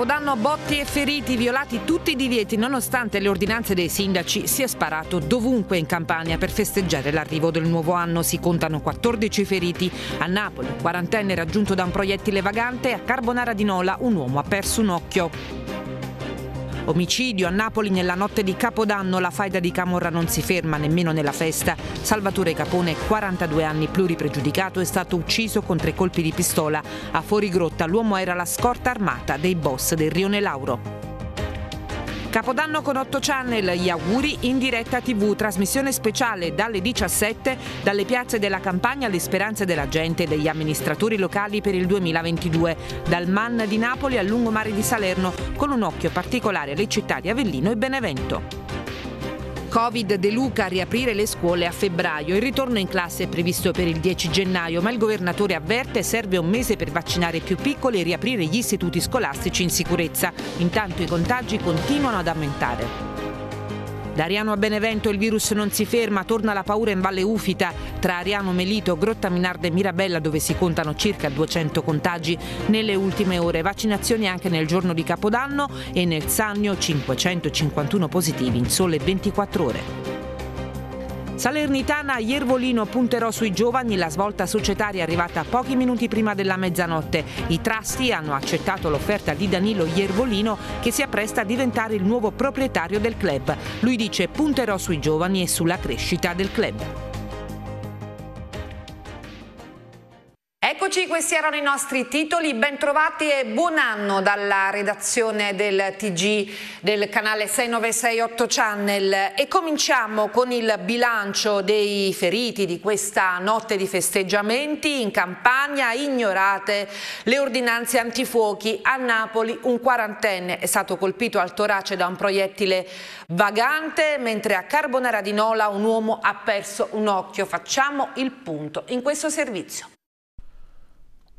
Capodanno botti e feriti, violati tutti i divieti nonostante le ordinanze dei sindaci, si è sparato dovunque in Campania per festeggiare l'arrivo del nuovo anno. Si contano 14 feriti. A Napoli, quarantenne raggiunto da un proiettile vagante, a Carbonara di Nola un uomo ha perso un occhio. Omicidio a Napoli nella notte di Capodanno, la faida di Camorra non si ferma nemmeno nella festa. Salvatore Capone, 42 anni pluripregiudicato, è stato ucciso con tre colpi di pistola. A fuori grotta l'uomo era la scorta armata dei boss del Rione Lauro. Capodanno con 8 Channel, gli auguri in diretta TV, trasmissione speciale dalle 17 dalle piazze della campagna alle speranze della gente e degli amministratori locali per il 2022, dal Man di Napoli al lungomare di Salerno, con un occhio particolare alle città di Avellino e Benevento. Covid De Luca a riaprire le scuole a febbraio. Il ritorno in classe è previsto per il 10 gennaio, ma il governatore avverte serve un mese per vaccinare i più piccoli e riaprire gli istituti scolastici in sicurezza. Intanto i contagi continuano ad aumentare. Da Ariano a Benevento il virus non si ferma, torna la paura in Valle Ufita. Tra Ariano, Melito, Grotta Minarda e Mirabella, dove si contano circa 200 contagi nelle ultime ore. Vaccinazioni anche nel giorno di Capodanno e nel Sannio 551 positivi in sole 24 ore. Salernitana Iervolino punterò sui giovani la svolta societaria è arrivata pochi minuti prima della mezzanotte. I trusti hanno accettato l'offerta di Danilo Iervolino che si appresta a diventare il nuovo proprietario del club. Lui dice punterò sui giovani e sulla crescita del club. Eccoci, questi erano i nostri titoli, bentrovati e buon anno dalla redazione del TG del canale 6968 Channel e cominciamo con il bilancio dei feriti di questa notte di festeggiamenti in campagna. ignorate le ordinanze antifuochi a Napoli, un quarantenne è stato colpito al torace da un proiettile vagante, mentre a Carbonara di Nola un uomo ha perso un occhio, facciamo il punto in questo servizio.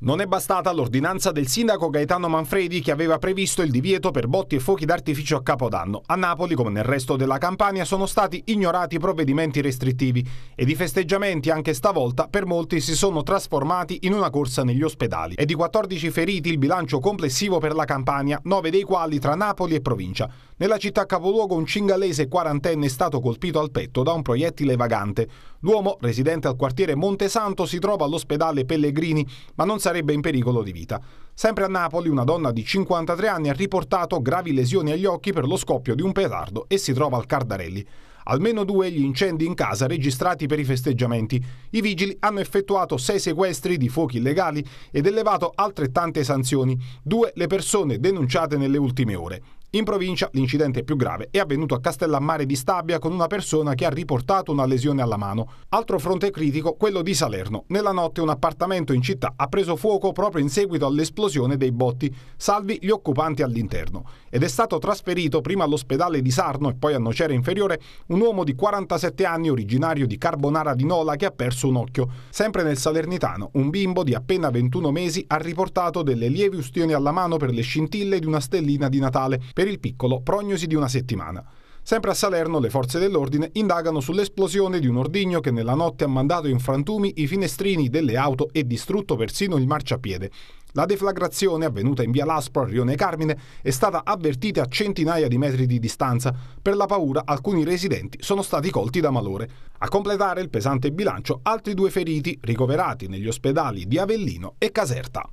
Non è bastata l'ordinanza del sindaco Gaetano Manfredi che aveva previsto il divieto per botti e fuochi d'artificio a Capodanno. A Napoli, come nel resto della Campania, sono stati ignorati i provvedimenti restrittivi ed i festeggiamenti anche stavolta per molti si sono trasformati in una corsa negli ospedali. E di 14 feriti il bilancio complessivo per la Campania, 9 dei quali tra Napoli e provincia. Nella città capoluogo un cingalese quarantenne è stato colpito al petto da un proiettile vagante. L'uomo, residente al quartiere Montesanto, si trova all'ospedale Pellegrini, ma non sarebbe in pericolo di vita. Sempre a Napoli una donna di 53 anni ha riportato gravi lesioni agli occhi per lo scoppio di un petardo e si trova al Cardarelli. Almeno due gli incendi in casa registrati per i festeggiamenti. I vigili hanno effettuato sei sequestri di fuochi illegali ed elevato altrettante sanzioni, due le persone denunciate nelle ultime ore. In provincia l'incidente più grave è avvenuto a Castellammare di Stabia con una persona che ha riportato una lesione alla mano. Altro fronte critico, quello di Salerno. Nella notte un appartamento in città ha preso fuoco proprio in seguito all'esplosione dei botti, salvi gli occupanti all'interno. Ed è stato trasferito prima all'ospedale di Sarno e poi a Nocera Inferiore un uomo di 47 anni originario di Carbonara di Nola che ha perso un occhio. Sempre nel Salernitano, un bimbo di appena 21 mesi ha riportato delle lievi ustioni alla mano per le scintille di una stellina di Natale per il piccolo prognosi di una settimana. Sempre a Salerno le forze dell'ordine indagano sull'esplosione di un ordigno che nella notte ha mandato in frantumi i finestrini delle auto e distrutto persino il marciapiede. La deflagrazione avvenuta in via Laspro a Rione Carmine è stata avvertita a centinaia di metri di distanza. Per la paura alcuni residenti sono stati colti da malore. A completare il pesante bilancio altri due feriti ricoverati negli ospedali di Avellino e Caserta.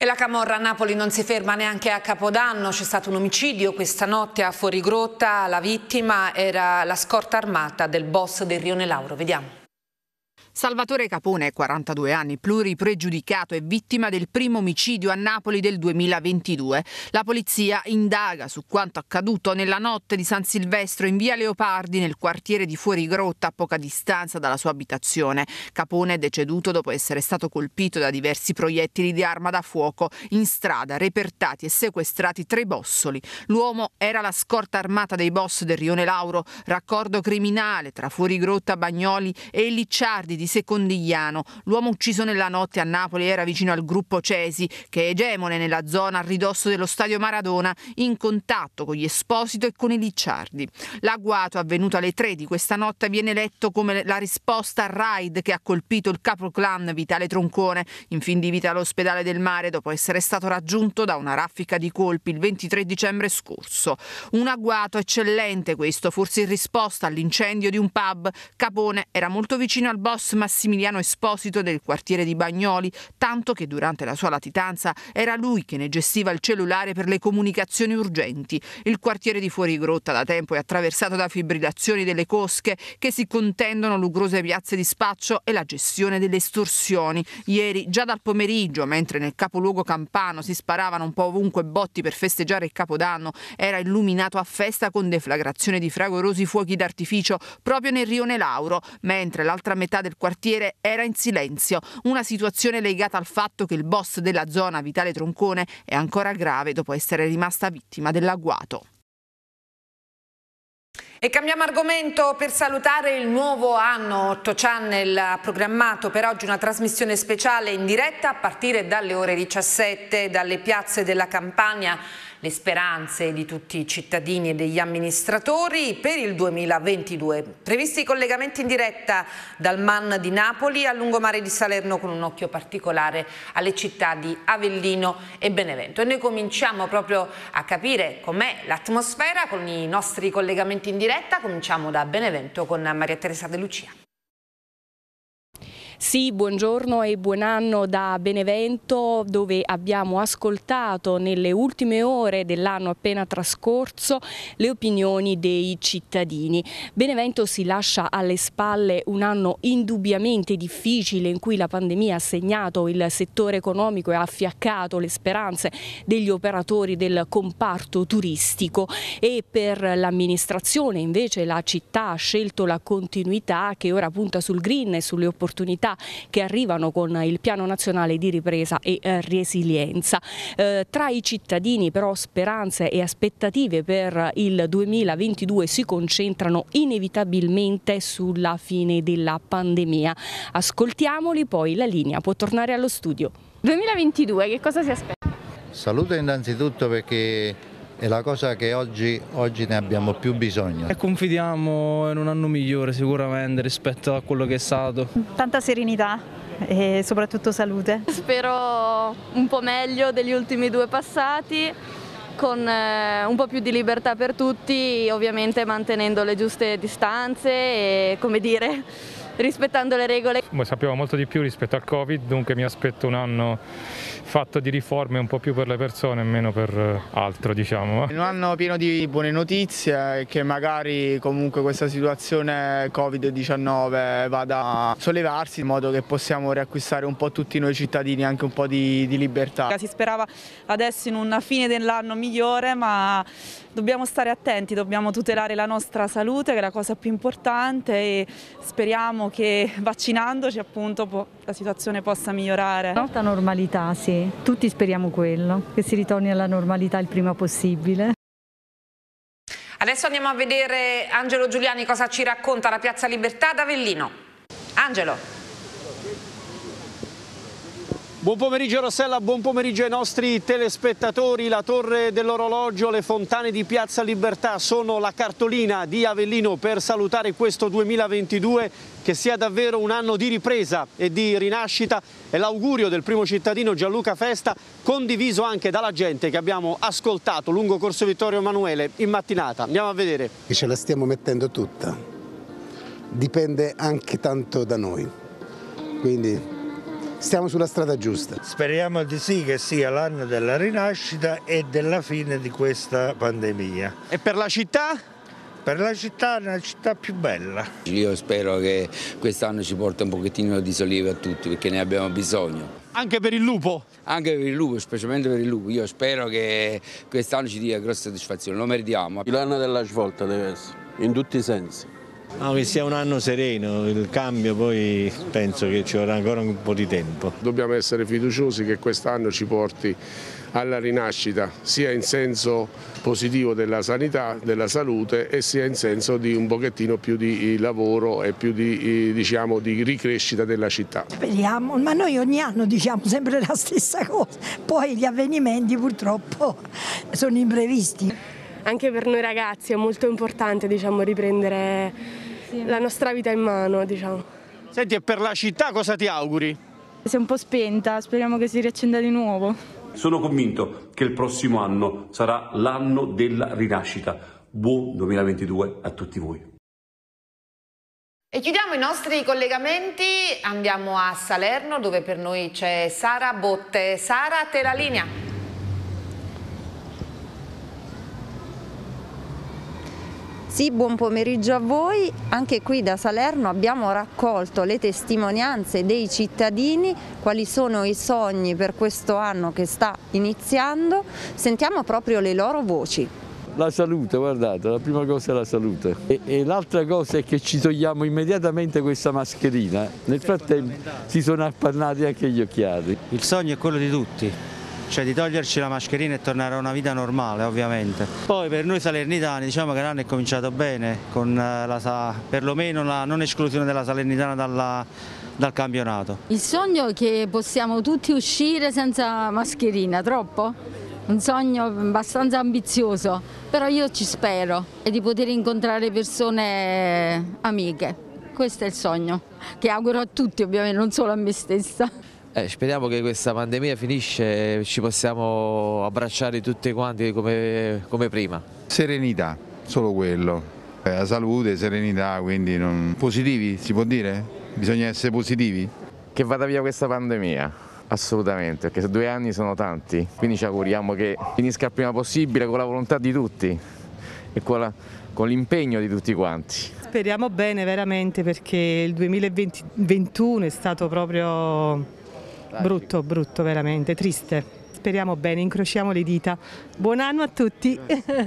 E la Camorra a Napoli non si ferma neanche a Capodanno, c'è stato un omicidio questa notte a Fuorigrotta, la vittima era la scorta armata del boss del Rione Lauro, vediamo. Salvatore Capone, 42 anni, pluripregiudicato e vittima del primo omicidio a Napoli del 2022. La polizia indaga su quanto accaduto nella notte di San Silvestro in via Leopardi nel quartiere di Fuorigrotta a poca distanza dalla sua abitazione. Capone è deceduto dopo essere stato colpito da diversi proiettili di arma da fuoco in strada, repertati e sequestrati tre bossoli. L'uomo era la scorta armata dei boss del Rione Lauro, raccordo criminale tra Fuorigrotta, Bagnoli e Licciardi di Secondigliano. L'uomo ucciso nella notte a Napoli era vicino al gruppo Cesi, che è egemone nella zona a ridosso dello stadio Maradona, in contatto con gli Esposito e con i Licciardi. L'agguato avvenuto alle 3 di questa notte viene letto come la risposta al raid che ha colpito il capoclan Vitale Troncone, in fin di vita all'ospedale del mare, dopo essere stato raggiunto da una raffica di colpi il 23 dicembre scorso. Un agguato eccellente questo, forse in risposta all'incendio di un pub. Capone era molto vicino al boss Massimiliano Esposito del quartiere di Bagnoli, tanto che durante la sua latitanza era lui che ne gestiva il cellulare per le comunicazioni urgenti. Il quartiere di Fuorigrotta da tempo è attraversato da fibrillazioni delle cosche che si contendono lugrose piazze di spaccio e la gestione delle estorsioni. Ieri, già dal pomeriggio, mentre nel capoluogo campano si sparavano un po' ovunque botti per festeggiare il Capodanno, era illuminato a festa con deflagrazione di fragorosi fuochi d'artificio proprio nel rione Lauro, mentre l'altra metà del quartiere quartiere era in silenzio, una situazione legata al fatto che il boss della zona Vitale Troncone è ancora grave dopo essere rimasta vittima dell'agguato. E cambiamo argomento per salutare il nuovo anno. 8 Channel ha programmato per oggi una trasmissione speciale in diretta a partire dalle ore 17 dalle piazze della Campania le speranze di tutti i cittadini e degli amministratori per il 2022. Previsti i collegamenti in diretta dal MAN di Napoli al lungomare di Salerno con un occhio particolare alle città di Avellino e Benevento. E noi cominciamo proprio a capire com'è l'atmosfera con i nostri collegamenti in diretta. Cominciamo da Benevento con Maria Teresa De Lucia. Sì, buongiorno e buon anno da Benevento dove abbiamo ascoltato nelle ultime ore dell'anno appena trascorso le opinioni dei cittadini. Benevento si lascia alle spalle un anno indubbiamente difficile in cui la pandemia ha segnato il settore economico e ha affiaccato le speranze degli operatori del comparto turistico e per l'amministrazione invece la città ha scelto la continuità che ora punta sul green e sulle opportunità priorità che arrivano con il piano nazionale di ripresa e eh, resilienza. Eh, tra i cittadini però speranze e aspettative per il 2022 si concentrano inevitabilmente sulla fine della pandemia. Ascoltiamoli, poi la linea può tornare allo studio. 2022, che cosa si aspetta? Salute innanzitutto perché è la cosa che oggi, oggi, ne abbiamo più bisogno. E confidiamo in un anno migliore sicuramente rispetto a quello che è stato. Tanta serenità e soprattutto salute. Spero un po' meglio degli ultimi due passati con eh, un po' più di libertà per tutti, ovviamente mantenendo le giuste distanze e come dire rispettando le regole. Sappiamo molto di più rispetto al Covid, dunque mi aspetto un anno fatto di riforme un po' più per le persone e meno per eh, altro diciamo. In eh. Un anno pieno di buone notizie che magari comunque questa situazione Covid-19 vada a sollevarsi in modo che possiamo riacquistare un po' tutti noi cittadini anche un po' di, di libertà. Si sperava adesso in una fine dell'anno migliore ma dobbiamo stare attenti, dobbiamo tutelare la nostra salute che è la cosa più importante e speriamo che vaccinandoci appunto la situazione possa migliorare. Un'alta normalità sì, tutti speriamo quello, che si ritorni alla normalità il prima possibile. Adesso andiamo a vedere Angelo Giuliani cosa ci racconta la Piazza Libertà d'Avellino. Angelo. Buon pomeriggio Rossella, buon pomeriggio ai nostri telespettatori. La Torre dell'Orologio, le fontane di Piazza Libertà sono la cartolina di Avellino per salutare questo 2022 che sia davvero un anno di ripresa e di rinascita. È l'augurio del primo cittadino Gianluca Festa, condiviso anche dalla gente che abbiamo ascoltato lungo Corso Vittorio Emanuele in mattinata. Andiamo a vedere. E ce la stiamo mettendo tutta. Dipende anche tanto da noi. Quindi stiamo sulla strada giusta. Speriamo di sì che sia l'anno della rinascita e della fine di questa pandemia. E per la città? per la città è una città più bella. Io spero che quest'anno ci porti un pochettino di sollievo a tutti perché ne abbiamo bisogno. Anche per il lupo? Anche per il lupo, specialmente per il lupo. Io spero che quest'anno ci dia grossa soddisfazione, lo meritiamo. L'anno della svolta deve essere, in tutti i sensi. No, ah, che sia un anno sereno, il cambio poi penso che ci vorrà ancora un po' di tempo. Dobbiamo essere fiduciosi che quest'anno ci porti alla rinascita, sia in senso positivo della sanità, della salute e sia in senso di un pochettino più di eh, lavoro e più di, eh, diciamo, di ricrescita della città. Speriamo, ma noi ogni anno diciamo sempre la stessa cosa, poi gli avvenimenti purtroppo sono imprevisti. Anche per noi ragazzi è molto importante diciamo, riprendere sì. la nostra vita in mano, diciamo. Senti, e per la città cosa ti auguri? Si è un po' spenta, speriamo che si riaccenda di nuovo. Sono convinto che il prossimo anno sarà l'anno della rinascita. Buon 2022 a tutti voi. E chiudiamo i nostri collegamenti, andiamo a Salerno dove per noi c'è Sara Botte. Sara, te la linea. Sì, buon pomeriggio a voi. Anche qui da Salerno abbiamo raccolto le testimonianze dei cittadini, quali sono i sogni per questo anno che sta iniziando. Sentiamo proprio le loro voci. La salute, guardate, la prima cosa è la salute e, e l'altra cosa è che ci togliamo immediatamente questa mascherina. Nel frattempo si sono appannati anche gli occhiali. Il sogno è quello di tutti, cioè di toglierci la mascherina e tornare a una vita normale ovviamente. Poi per noi salernitani diciamo che l'anno è cominciato bene con eh, la, perlomeno la non esclusione della Salernitana dalla, dal campionato. Il sogno è che possiamo tutti uscire senza mascherina, troppo? un sogno abbastanza ambizioso, però io ci spero e di poter incontrare persone eh, amiche. Questo è il sogno, che auguro a tutti ovviamente, non solo a me stessa. Eh, speriamo che questa pandemia finisce e ci possiamo abbracciare tutti quanti come, come prima. Serenità, solo quello. Eh, salute, serenità, quindi non... positivi si può dire? Bisogna essere positivi? Che vada via questa pandemia. Assolutamente, perché due anni sono tanti, quindi ci auguriamo che finisca il prima possibile con la volontà di tutti e con, la, con l'impegno di tutti quanti. Speriamo bene veramente perché il 2021 è stato proprio Brutto, brutto veramente, triste. Speriamo bene, incrociamo le dita. Buon anno a tutti.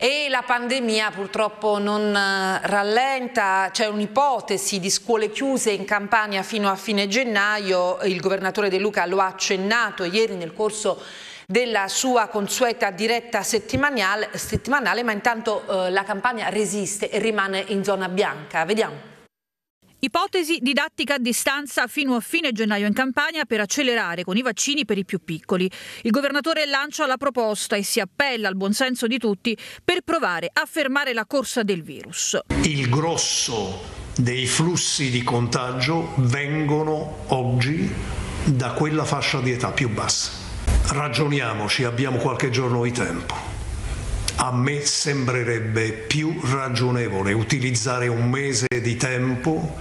E la pandemia purtroppo non eh, rallenta, c'è un'ipotesi di scuole chiuse in Campania fino a fine gennaio, il governatore De Luca lo ha accennato ieri nel corso della sua consueta diretta settimanale, settimanale ma intanto eh, la Campania resiste e rimane in zona bianca. Vediamo. Ipotesi didattica a distanza fino a fine gennaio in Campania per accelerare con i vaccini per i più piccoli. Il governatore lancia la proposta e si appella al buonsenso di tutti per provare a fermare la corsa del virus. Il grosso dei flussi di contagio vengono oggi da quella fascia di età più bassa. Ragioniamoci, abbiamo qualche giorno di tempo a me sembrerebbe più ragionevole utilizzare un mese di tempo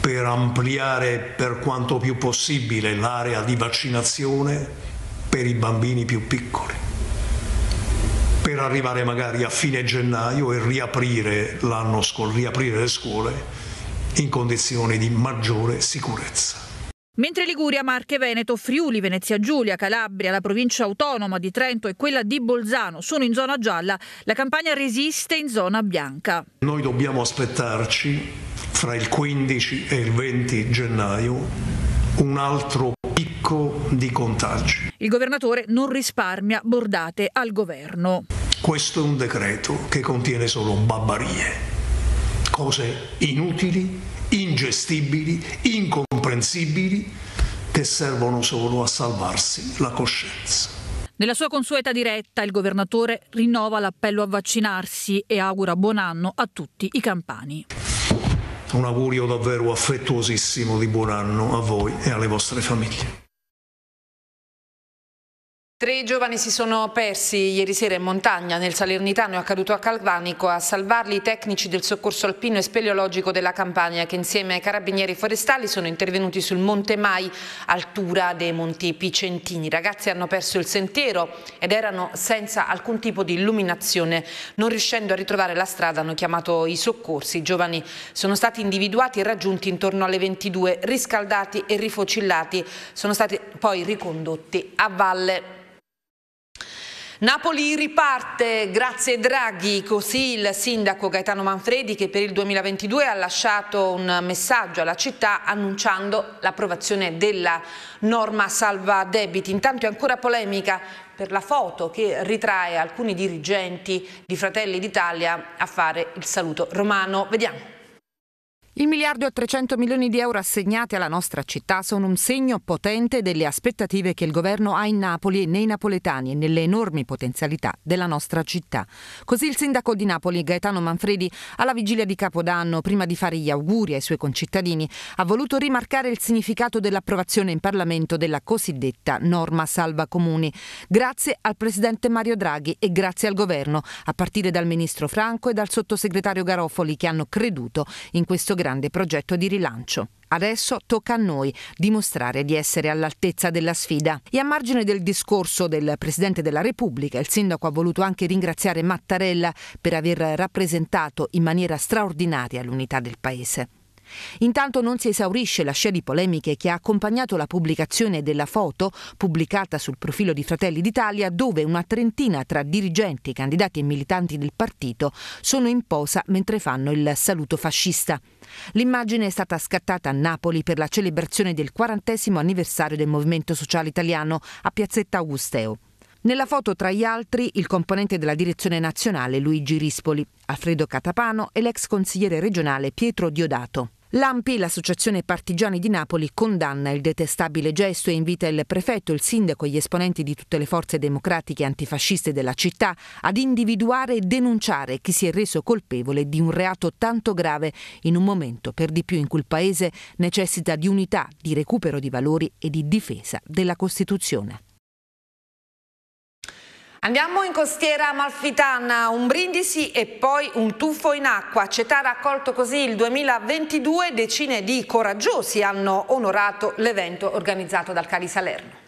per ampliare per quanto più possibile l'area di vaccinazione per i bambini più piccoli, per arrivare magari a fine gennaio e riaprire l'anno scorso, riaprire le scuole in condizioni di maggiore sicurezza. Mentre Liguria, Marche, Veneto, Friuli, Venezia Giulia, Calabria, la provincia autonoma di Trento e quella di Bolzano sono in zona gialla, la campagna resiste in zona bianca. Noi dobbiamo aspettarci fra il 15 e il 20 gennaio un altro picco di contagi. Il governatore non risparmia bordate al governo. Questo è un decreto che contiene solo babbarie, cose inutili, ingestibili, incomprensibili comprensibili che servono solo a salvarsi la coscienza. Nella sua consueta diretta il governatore rinnova l'appello a vaccinarsi e augura buon anno a tutti i campani. Un augurio davvero affettuosissimo di buon anno a voi e alle vostre famiglie. Tre giovani si sono persi ieri sera in montagna, nel Salernitano è accaduto a Calvanico, a salvarli i tecnici del soccorso alpino e speleologico della Campania che insieme ai carabinieri forestali sono intervenuti sul Monte Mai, altura dei Monti Picentini. I ragazzi hanno perso il sentiero ed erano senza alcun tipo di illuminazione. Non riuscendo a ritrovare la strada hanno chiamato i soccorsi. I giovani sono stati individuati e raggiunti intorno alle 22, riscaldati e rifocillati. Sono stati poi ricondotti a valle. Napoli riparte, grazie Draghi, così il sindaco Gaetano Manfredi che per il 2022 ha lasciato un messaggio alla città annunciando l'approvazione della norma salva debiti. Intanto è ancora polemica per la foto che ritrae alcuni dirigenti di Fratelli d'Italia a fare il saluto romano. Vediamo. Il miliardo e 300 milioni di euro assegnati alla nostra città sono un segno potente delle aspettative che il governo ha in Napoli e nei napoletani e nelle enormi potenzialità della nostra città. Così il sindaco di Napoli, Gaetano Manfredi, alla vigilia di Capodanno, prima di fare gli auguri ai suoi concittadini, ha voluto rimarcare il significato dell'approvazione in Parlamento della cosiddetta norma salva comuni. Grazie al presidente Mario Draghi e grazie al governo, a partire dal ministro Franco e dal sottosegretario Garofoli che hanno creduto in questo grande grande progetto di rilancio. Adesso tocca a noi dimostrare di essere all'altezza della sfida. E a margine del discorso del Presidente della Repubblica, il Sindaco ha voluto anche ringraziare Mattarella per aver rappresentato in maniera straordinaria l'unità del Paese. Intanto non si esaurisce la scia di polemiche che ha accompagnato la pubblicazione della foto pubblicata sul profilo di Fratelli d'Italia dove una trentina tra dirigenti, candidati e militanti del partito sono in posa mentre fanno il saluto fascista. L'immagine è stata scattata a Napoli per la celebrazione del quarantesimo anniversario del Movimento Sociale Italiano a Piazzetta Augusteo. Nella foto, tra gli altri, il componente della direzione nazionale Luigi Rispoli, Alfredo Catapano e l'ex consigliere regionale Pietro Diodato. L'AMPI, l'associazione partigiani di Napoli, condanna il detestabile gesto e invita il prefetto, il sindaco e gli esponenti di tutte le forze democratiche antifasciste della città ad individuare e denunciare chi si è reso colpevole di un reato tanto grave in un momento per di più in cui il Paese necessita di unità, di recupero di valori e di difesa della Costituzione. Andiamo in costiera amalfitana, un brindisi e poi un tuffo in acqua. Cetara ha accolto così il 2022, decine di coraggiosi hanno onorato l'evento organizzato dal Cali Salerno.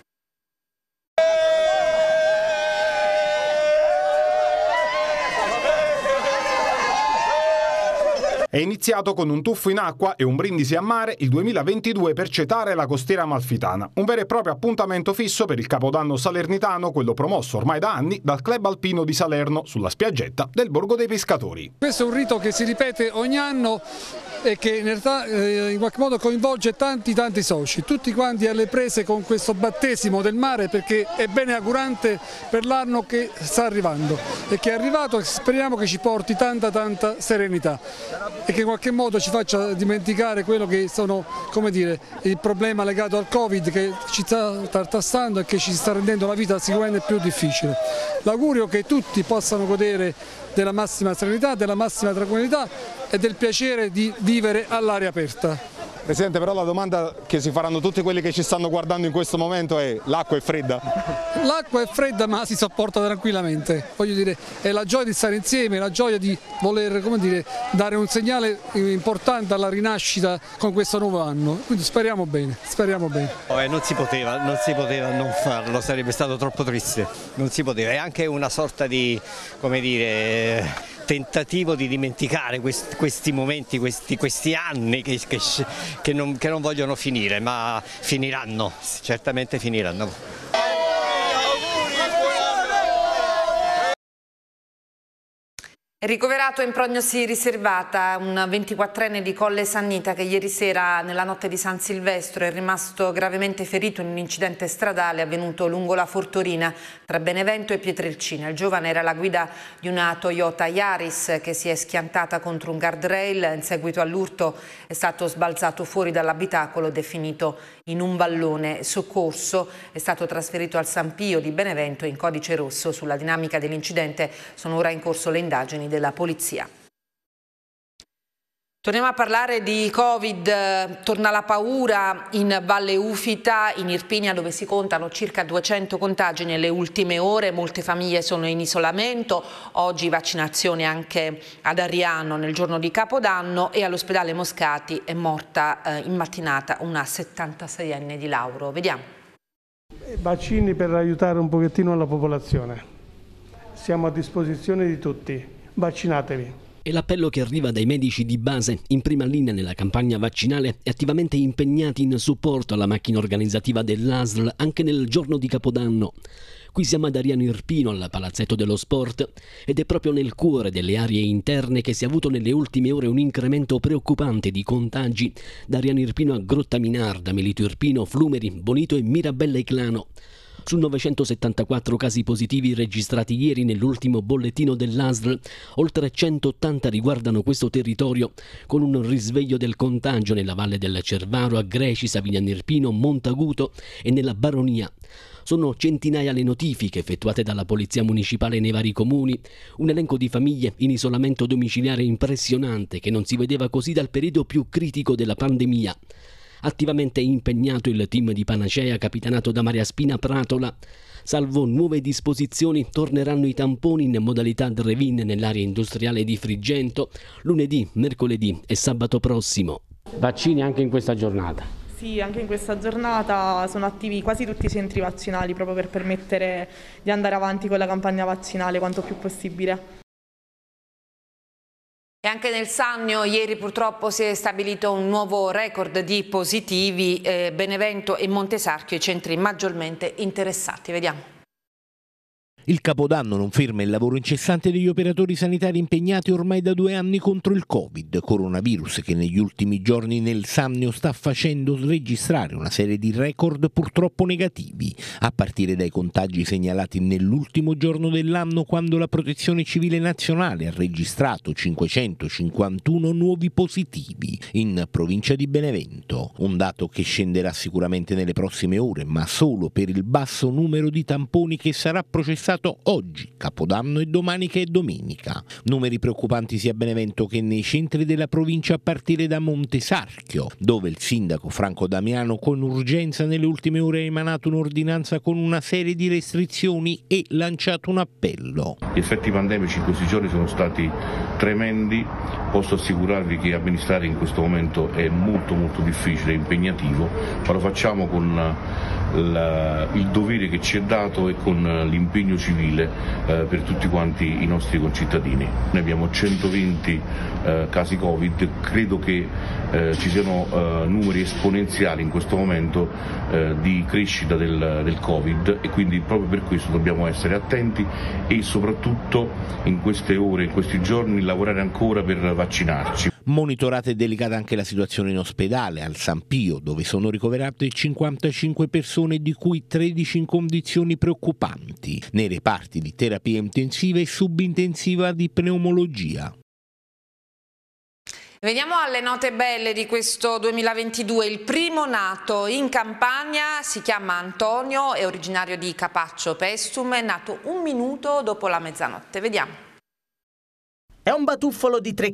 È iniziato con un tuffo in acqua e un brindisi a mare il 2022 per cetare la costiera malfitana, un vero e proprio appuntamento fisso per il capodanno salernitano, quello promosso ormai da anni dal club alpino di Salerno sulla spiaggetta del Borgo dei Pescatori. Questo è un rito che si ripete ogni anno e che in realtà eh, in qualche modo coinvolge tanti tanti soci, tutti quanti alle prese con questo battesimo del mare perché è bene augurante per l'anno che sta arrivando e che è arrivato e speriamo che ci porti tanta tanta serenità e che in qualche modo ci faccia dimenticare quello che sono come dire, il problema legato al Covid che ci sta tartassando e che ci sta rendendo la vita sicuramente più difficile. L'augurio che tutti possano godere della massima serenità, della massima tranquillità e del piacere di vivere all'aria aperta. Presidente, però la domanda che si faranno tutti quelli che ci stanno guardando in questo momento è l'acqua è fredda? L'acqua è fredda ma si sopporta tranquillamente, voglio dire, è la gioia di stare insieme, la gioia di voler dire, dare un segnale importante alla rinascita con questo nuovo anno, quindi speriamo bene, speriamo bene. Oh, eh, non, si poteva, non si poteva non farlo, sarebbe stato troppo triste, non si poteva, è anche una sorta di, come dire tentativo di dimenticare questi, questi momenti, questi, questi, anni che, che, che, non, che non vogliono finire, ma finiranno, certamente finiranno. Ricoverato in prognosi riservata un 24enne di Colle Sannita che ieri sera nella notte di San Silvestro è rimasto gravemente ferito in un incidente stradale avvenuto lungo la Fortorina tra Benevento e Pietrelcina. Il giovane era alla guida di una Toyota Yaris che si è schiantata contro un guardrail. In seguito all'urto è stato sbalzato fuori dall'abitacolo definito in un vallone soccorso. È stato trasferito al San Pio di Benevento in codice rosso. Sulla dinamica dell'incidente sono ora in corso le indagini della polizia. Torniamo a parlare di Covid, torna la paura in Valle Ufita, in Irpinia dove si contano circa 200 contagi nelle ultime ore, molte famiglie sono in isolamento, oggi vaccinazione anche ad Ariano nel giorno di Capodanno e all'ospedale Moscati è morta eh, in mattinata una 76enne di Lauro. Vediamo. Vaccini per aiutare un pochettino la popolazione, siamo a disposizione di tutti vaccinatevi. E l'appello che arriva dai medici di base, in prima linea nella campagna vaccinale e attivamente impegnati in supporto alla macchina organizzativa dell'ASL anche nel giorno di Capodanno. Qui siamo ad Ariano Irpino, al Palazzetto dello Sport, ed è proprio nel cuore delle aree interne che si è avuto nelle ultime ore un incremento preoccupante di contagi, da Ariano Irpino a Grotta Minarda, Melito Irpino, Flumeri, Bonito e Mirabella e Clano. Su 974 casi positivi registrati ieri nell'ultimo bollettino dell'ASL, oltre 180 riguardano questo territorio, con un risveglio del contagio nella Valle del Cervaro, a Greci, Savinia Nerpino, Montaguto e nella Baronia. Sono centinaia le notifiche effettuate dalla Polizia Municipale nei vari comuni, un elenco di famiglie in isolamento domiciliare impressionante che non si vedeva così dal periodo più critico della pandemia attivamente impegnato il team di Panacea capitanato da Maria Spina Pratola. Salvo nuove disposizioni, torneranno i tamponi in modalità drevin nell'area industriale di Frigento lunedì, mercoledì e sabato prossimo. Vaccini anche in questa giornata. Sì, anche in questa giornata sono attivi quasi tutti i centri vaccinali proprio per permettere di andare avanti con la campagna vaccinale quanto più possibile. E anche nel Sannio ieri purtroppo si è stabilito un nuovo record di positivi, eh, Benevento e Montesarchio i centri maggiormente interessati. Vediamo. Il Capodanno non ferma il lavoro incessante degli operatori sanitari impegnati ormai da due anni contro il Covid, coronavirus che negli ultimi giorni nel Sannio sta facendo registrare una serie di record purtroppo negativi, a partire dai contagi segnalati nell'ultimo giorno dell'anno quando la Protezione Civile Nazionale ha registrato 551 nuovi positivi in provincia di Benevento, un dato che scenderà sicuramente nelle prossime ore, ma solo per il basso numero di tamponi che sarà processato registrato oggi, Capodanno e domani che è domenica. Numeri preoccupanti sia a Benevento che nei centri della provincia a partire da Montesarchio, dove il sindaco Franco Damiano con urgenza nelle ultime ore ha emanato un'ordinanza con una serie di restrizioni e lanciato un appello. Gli effetti pandemici in questi giorni sono stati tremendi, posso assicurarvi che amministrare in questo momento è molto molto difficile, e impegnativo, ma lo facciamo con la, il dovere che ci è dato e con eh, l'impegno civile eh, per tutti quanti i nostri concittadini. Noi abbiamo 120 eh, casi Covid, credo che eh, ci siano eh, numeri esponenziali in questo momento eh, di crescita del, del Covid e quindi proprio per questo dobbiamo essere attenti e soprattutto in queste ore, in questi giorni lavorare ancora per vaccinarci. Monitorata e delicata anche la situazione in ospedale al San Pio, dove sono ricoverate 55 persone, di cui 13 in condizioni preoccupanti, nei reparti di terapia intensiva e subintensiva di pneumologia. Veniamo alle note belle di questo 2022. Il primo nato in campagna si chiama Antonio, è originario di Capaccio Pestum, è nato un minuto dopo la mezzanotte. Vediamo. È un batuffolo di 3,3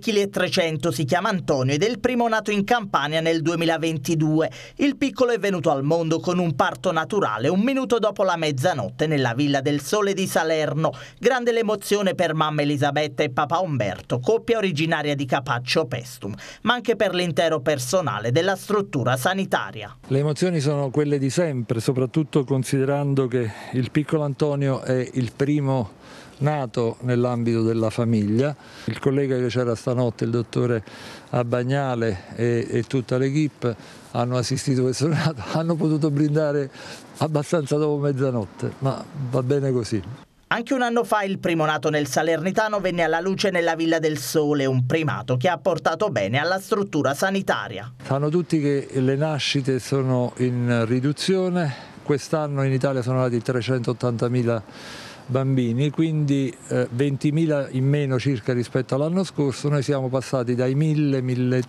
kg, si chiama Antonio ed è il primo nato in Campania nel 2022. Il piccolo è venuto al mondo con un parto naturale un minuto dopo la mezzanotte nella Villa del Sole di Salerno. Grande l'emozione per mamma Elisabetta e papà Umberto, coppia originaria di Capaccio Pestum, ma anche per l'intero personale della struttura sanitaria. Le emozioni sono quelle di sempre, soprattutto considerando che il piccolo Antonio è il primo nato nell'ambito della famiglia. Il collega che c'era stanotte, il dottore Abbagnale e, e tutta l'equipe hanno assistito questo nato, hanno potuto brindare abbastanza dopo mezzanotte, ma va bene così. Anche un anno fa il primo nato nel Salernitano venne alla luce nella Villa del Sole, un primato che ha portato bene alla struttura sanitaria. Sanno tutti che le nascite sono in riduzione, quest'anno in Italia sono nati 380.000 bambini, quindi eh, 20.000 in meno circa rispetto all'anno scorso, noi siamo passati dai 1.000,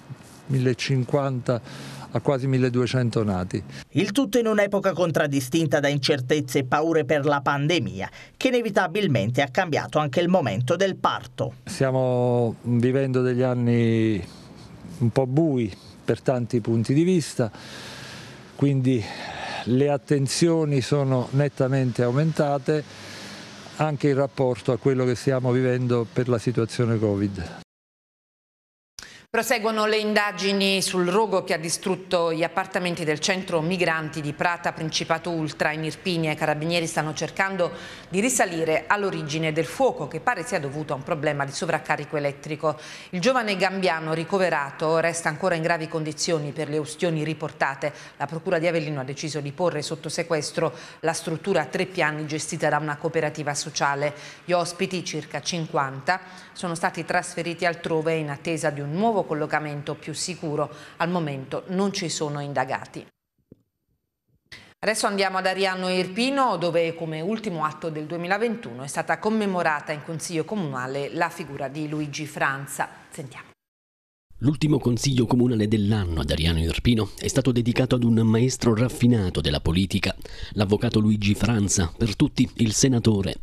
1.050 a quasi 1200 nati. Il tutto in un'epoca contraddistinta da incertezze e paure per la pandemia, che inevitabilmente ha cambiato anche il momento del parto. Stiamo vivendo degli anni un po' bui per tanti punti di vista, quindi le attenzioni sono nettamente aumentate anche in rapporto a quello che stiamo vivendo per la situazione Covid. Proseguono le indagini sul rogo che ha distrutto gli appartamenti del centro migranti di Prata Principato Ultra in Irpinia. I carabinieri stanno cercando di risalire all'origine del fuoco che pare sia dovuto a un problema di sovraccarico elettrico. Il giovane gambiano ricoverato resta ancora in gravi condizioni per le ustioni riportate. La procura di Avellino ha deciso di porre sotto sequestro la struttura a tre piani gestita da una cooperativa sociale. Gli ospiti, circa 50, sono stati trasferiti altrove in attesa di un nuovo collocamento più sicuro. Al momento non ci sono indagati. Adesso andiamo ad Ariano Irpino dove come ultimo atto del 2021 è stata commemorata in Consiglio Comunale la figura di Luigi Franza. Sentiamo. L'ultimo consiglio comunale dell'anno ad Ariano Irpino è stato dedicato ad un maestro raffinato della politica, l'avvocato Luigi Franza, per tutti il senatore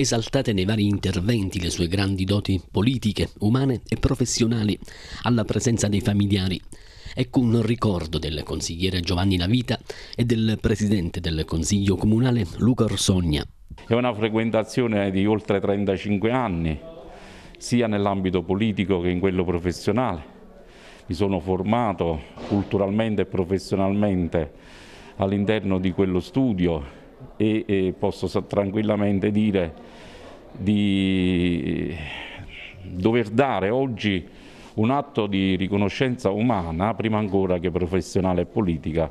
esaltate nei vari interventi le sue grandi doti politiche, umane e professionali, alla presenza dei familiari. Ecco un ricordo del consigliere Giovanni Navita e del presidente del Consiglio Comunale Luca Orsogna. È una frequentazione di oltre 35 anni, sia nell'ambito politico che in quello professionale. Mi sono formato culturalmente e professionalmente all'interno di quello studio e, e posso tranquillamente dire di dover dare oggi un atto di riconoscenza umana, prima ancora che professionale e politica,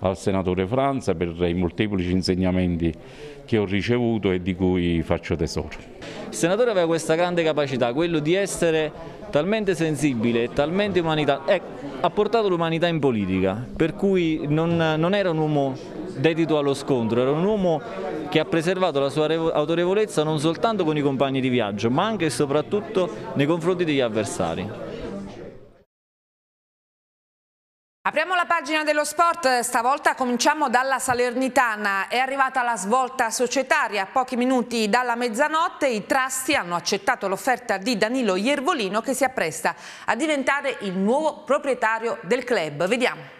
al senatore Franza per i molteplici insegnamenti che ho ricevuto e di cui faccio tesoro. Il senatore aveva questa grande capacità, quello di essere talmente sensibile, talmente umanità, eh, ha portato l'umanità in politica, per cui non, non era un uomo dedito allo scontro, era un uomo che ha preservato la sua autorevolezza non soltanto con i compagni di viaggio, ma anche e soprattutto nei confronti degli avversari. Apriamo la pagina dello sport, stavolta cominciamo dalla Salernitana, è arrivata la svolta societaria, a pochi minuti dalla mezzanotte i trusti hanno accettato l'offerta di Danilo Iervolino che si appresta a diventare il nuovo proprietario del club, vediamo.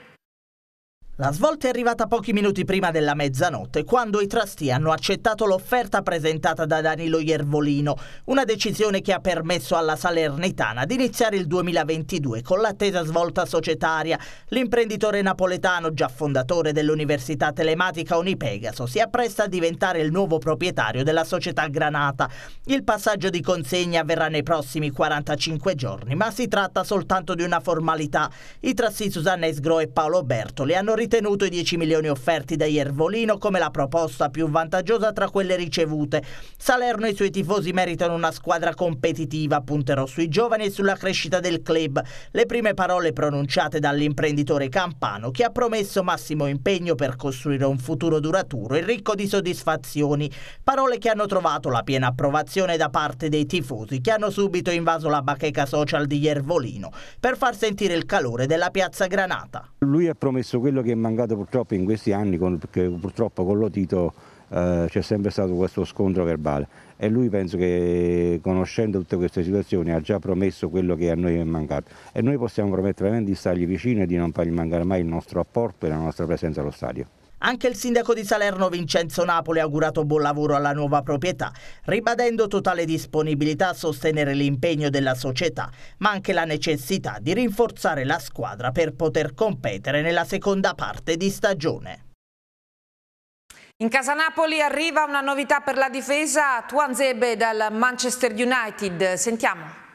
La svolta è arrivata pochi minuti prima della mezzanotte, quando i trustee hanno accettato l'offerta presentata da Danilo Iervolino, una decisione che ha permesso alla Salernitana di iniziare il 2022 con l'attesa svolta societaria. L'imprenditore napoletano, già fondatore dell'Università Telematica Unipegaso, si appresta a diventare il nuovo proprietario della società Granata. Il passaggio di consegna avverrà nei prossimi 45 giorni, ma si tratta soltanto di una formalità. I trustee Susanna Esgro e Paolo Bertoli hanno ricevuto ritenuto i 10 milioni offerti da Iervolino come la proposta più vantaggiosa tra quelle ricevute. Salerno e i suoi tifosi meritano una squadra competitiva, punterò sui giovani e sulla crescita del club. Le prime parole pronunciate dall'imprenditore campano che ha promesso massimo impegno per costruire un futuro duraturo e ricco di soddisfazioni. Parole che hanno trovato la piena approvazione da parte dei tifosi che hanno subito invaso la bacheca social di Iervolino per far sentire il calore della piazza Granata. Lui ha promesso quello che mancato purtroppo in questi anni, perché purtroppo con Lotito eh, c'è sempre stato questo scontro verbale e lui penso che conoscendo tutte queste situazioni ha già promesso quello che a noi è mancato e noi possiamo promettere di stargli vicino e di non fargli mancare mai il nostro apporto e la nostra presenza allo stadio. Anche il sindaco di Salerno Vincenzo Napoli ha augurato buon lavoro alla nuova proprietà, ribadendo totale disponibilità a sostenere l'impegno della società, ma anche la necessità di rinforzare la squadra per poter competere nella seconda parte di stagione. In casa Napoli arriva una novità per la difesa, Tuan Zebe dal Manchester United. Sentiamo.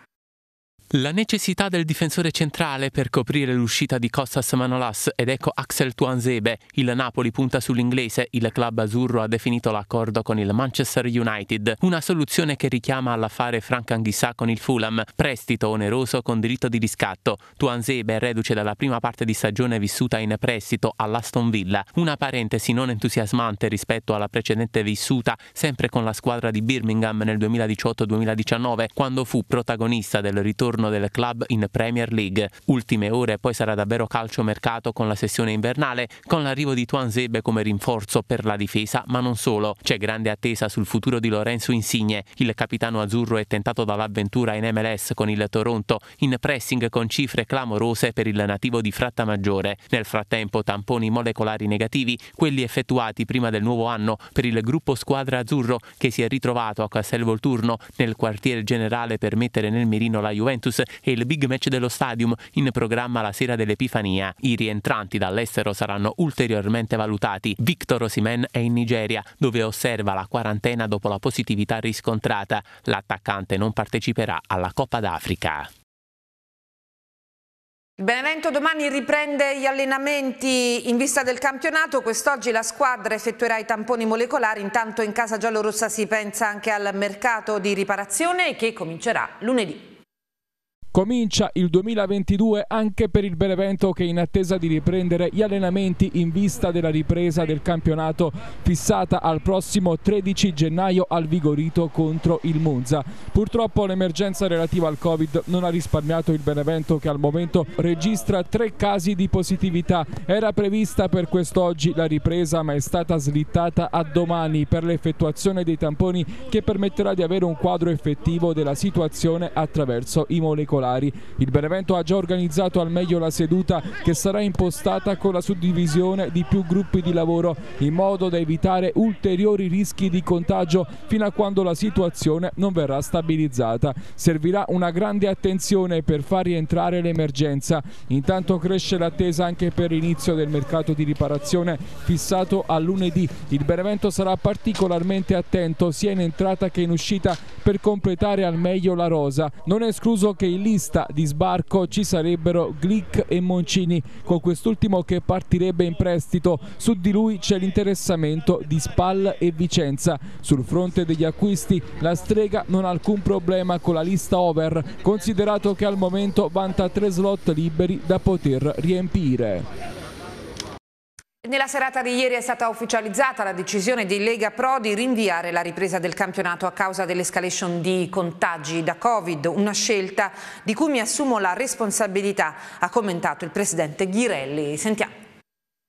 La necessità del difensore centrale per coprire l'uscita di Costas Manolas ed ecco Axel Tuanzebe. Il Napoli punta sull'inglese, il club azzurro ha definito l'accordo con il Manchester United, una soluzione che richiama all'affare Frank Anghissà con il Fulham, prestito oneroso con diritto di riscatto. Tuanzebe reduce dalla prima parte di stagione vissuta in prestito all'Aston Villa, una parentesi non entusiasmante rispetto alla precedente vissuta sempre con la squadra di Birmingham nel 2018-2019, quando fu protagonista del ritorno all'interno del club in Premier League. Ultime ore poi sarà davvero calcio mercato con la sessione invernale, con l'arrivo di Tuan Zebe come rinforzo per la difesa, ma non solo. C'è grande attesa sul futuro di Lorenzo Insigne. Il capitano azzurro è tentato dall'avventura in MLS con il Toronto, in pressing con cifre clamorose per il nativo di Fratta Maggiore. Nel frattempo tamponi molecolari negativi, quelli effettuati prima del nuovo anno per il gruppo squadra azzurro che si è ritrovato a Castel Volturno nel quartier generale per mettere nel mirino la Juventus Juventus e il big match dello Stadium in programma la sera dell'Epifania. I rientranti dall'estero saranno ulteriormente valutati. Victor Osimen è in Nigeria, dove osserva la quarantena dopo la positività riscontrata. L'attaccante non parteciperà alla Coppa d'Africa. Il Benevento domani riprende gli allenamenti in vista del campionato, quest'oggi la squadra effettuerà i tamponi molecolari, intanto in casa giallorossa si pensa anche al mercato di riparazione che comincerà lunedì. Comincia il 2022 anche per il Benevento che è in attesa di riprendere gli allenamenti in vista della ripresa del campionato fissata al prossimo 13 gennaio al Vigorito contro il Monza. Purtroppo l'emergenza relativa al Covid non ha risparmiato il Benevento che al momento registra tre casi di positività. Era prevista per quest'oggi la ripresa ma è stata slittata a domani per l'effettuazione dei tamponi che permetterà di avere un quadro effettivo della situazione attraverso i molecolari particolari. Il Benevento ha già organizzato al meglio la seduta che sarà impostata con la suddivisione di più gruppi di lavoro in modo da evitare ulteriori rischi di contagio fino a quando la situazione non verrà stabilizzata. Servirà una grande attenzione per far rientrare l'emergenza. Intanto cresce l'attesa anche per l'inizio del mercato di riparazione fissato a lunedì. Il Benevento sarà particolarmente attento sia in entrata che in uscita per completare al meglio la rosa. Non è escluso che il pista di sbarco ci sarebbero Glick e Moncini, con quest'ultimo che partirebbe in prestito. Su di lui c'è l'interessamento di Spal e Vicenza. Sul fronte degli acquisti la Strega non ha alcun problema con la lista over, considerato che al momento vanta tre slot liberi da poter riempire. Nella serata di ieri è stata ufficializzata la decisione di Lega Pro di rinviare la ripresa del campionato a causa dell'escalation di contagi da Covid, una scelta di cui mi assumo la responsabilità, ha commentato il presidente Ghirelli. Sentiamo.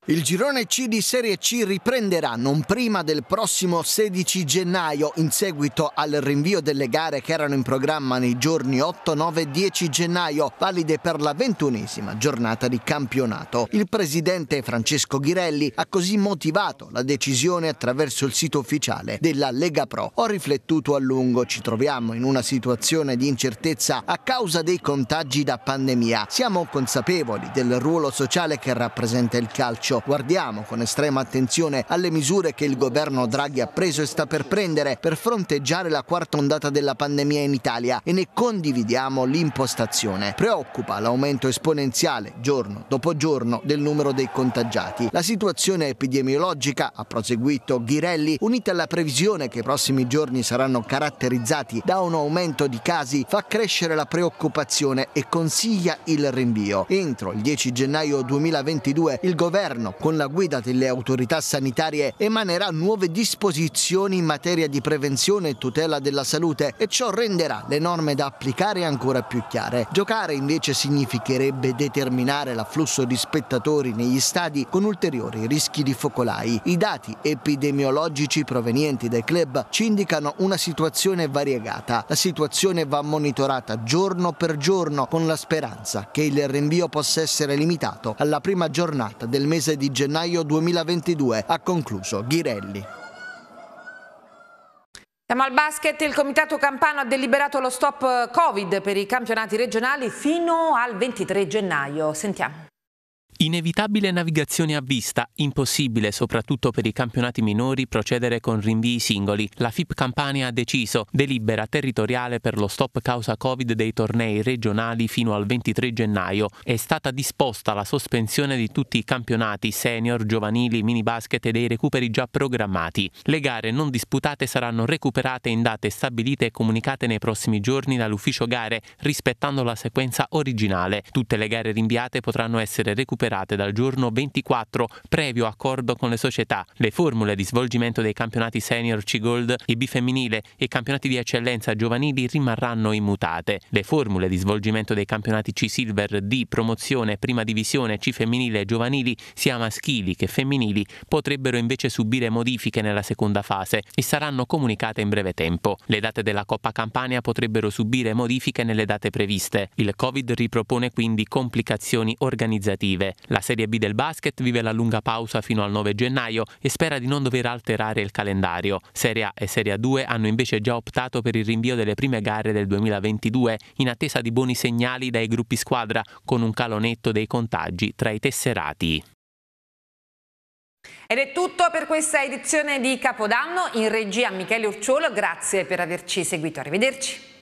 Il girone C di Serie C riprenderà non prima del prossimo 16 gennaio in seguito al rinvio delle gare che erano in programma nei giorni 8, 9 e 10 gennaio, valide per la ventunesima giornata di campionato. Il presidente Francesco Ghirelli ha così motivato la decisione attraverso il sito ufficiale della Lega Pro. Ho riflettuto a lungo, ci troviamo in una situazione di incertezza a causa dei contagi da pandemia. Siamo consapevoli del ruolo sociale che rappresenta il calcio Perciò guardiamo con estrema attenzione alle misure che il governo Draghi ha preso e sta per prendere per fronteggiare la quarta ondata della pandemia in Italia e ne condividiamo l'impostazione. Preoccupa l'aumento esponenziale, giorno dopo giorno, del numero dei contagiati. La situazione epidemiologica, ha proseguito Ghirelli, unita alla previsione che i prossimi giorni saranno caratterizzati da un aumento di casi, fa crescere la preoccupazione e consiglia il rinvio. Entro il 10 gennaio 2022 il governo governo, con la guida delle autorità sanitarie, emanerà nuove disposizioni in materia di prevenzione e tutela della salute e ciò renderà le norme da applicare ancora più chiare. Giocare invece significherebbe determinare l'afflusso di spettatori negli stadi con ulteriori rischi di focolai. I dati epidemiologici provenienti dai club ci indicano una situazione variegata. La situazione va monitorata giorno per giorno con la speranza che il rinvio possa essere limitato alla prima giornata del mese mese di gennaio 2022, ha concluso Ghirelli. Siamo al basket, il Comitato Campano ha deliberato lo stop Covid per i campionati regionali fino al 23 gennaio. Sentiamo. Inevitabile navigazione a vista, impossibile soprattutto per i campionati minori procedere con rinvii singoli. La FIP Campania ha deciso delibera territoriale per lo stop causa Covid dei tornei regionali fino al 23 gennaio. È stata disposta la sospensione di tutti i campionati senior, giovanili, mini basket e dei recuperi già programmati. Le gare non disputate saranno recuperate in date stabilite e comunicate nei prossimi giorni dall'ufficio gare rispettando la sequenza originale. Tutte le gare rinviate potranno essere recuperate operate dal giorno 24, previo accordo con le società. Le formule di svolgimento dei campionati senior C-Gold e B-femminile e campionati di eccellenza giovanili rimarranno immutate. Le formule di svolgimento dei campionati C-Silver di promozione, prima divisione, C femminile e giovanili, sia maschili che femminili, potrebbero invece subire modifiche nella seconda fase e saranno comunicate in breve tempo. Le date della Coppa Campania potrebbero subire modifiche nelle date previste. Il Covid ripropone quindi complicazioni organizzative. La Serie B del basket vive la lunga pausa fino al 9 gennaio e spera di non dover alterare il calendario. Serie A e Serie A2 hanno invece già optato per il rinvio delle prime gare del 2022 in attesa di buoni segnali dai gruppi squadra con un calo netto dei contagi tra i tesserati. Ed è tutto per questa edizione di Capodanno. In regia Michele Urciolo, grazie per averci seguito. Arrivederci.